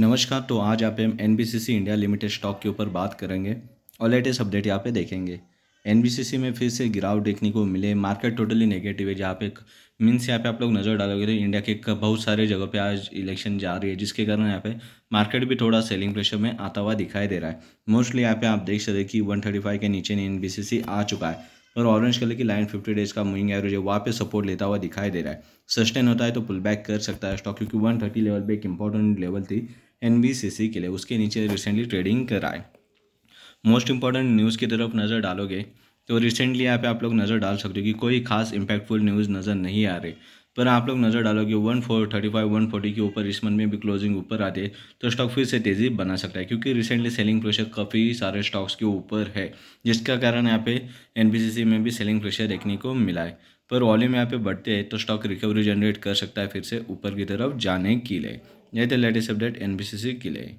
नमस्कार तो आज आप हम एन इंडिया लिमिटेड स्टॉक के ऊपर बात करेंगे और लेटेस्ट अपडेट यहाँ पे देखेंगे एन में फिर से गिरावट देखने को मिले मार्केट टोटली नेगेटिव है जहाँ पे मीन्स यहाँ पे आप लोग नज़र डालोगे तो इंडिया के बहुत सारे जगह पे आज इलेक्शन जा रही है जिसके कारण यहाँ पे मार्केट भी थोड़ा सेलिंग प्रेशर में आता हुआ दिखाई दे रहा है मोस्टली यहाँ पे आप देख सकते कि फाइव के नीचे एन आ चुका है और ऑरेंज कलर की लाइन 50 डेज का मूविंग एवरेज है वहाँ पे सपोर्ट लेता हुआ दिखाई दे रहा है सस्टेन होता है तो पुल बैक कर सकता है स्टॉक क्योंकि 130 लेवल पे एक इंपॉर्टेंट लेवल थी एन के लिए उसके नीचे रिसेंटली ट्रेडिंग कराए मोस्ट इंपॉर्टेंट न्यूज़ की तरफ नज़र डालोगे तो रिसेंटली यहाँ पे आप लोग नज़र डाल सकते हो कि कोई खास इम्पैक्टफुल न्यूज़ नज़र नहीं आ रही पर आप लोग नज़र कि one four thirty five one forty के ऊपर इस मंथ में भी क्लोजिंग ऊपर आती है तो स्टॉक फिर से तेज़ी बना सकता है क्योंकि रिसेंटली सेलिंग प्रेशर काफ़ी सारे स्टॉक्स के ऊपर है जिसका कारण यहाँ पे एन में भी सेलिंग प्रेशर देखने को मिला है पर वॉल्यूम यहाँ पे बढ़ते हैं तो स्टॉक रिकवरी जनरेट कर सकता है फिर से ऊपर की तरफ जाने के लिए यही थे लेटेस्ट अपडेट एन के लिए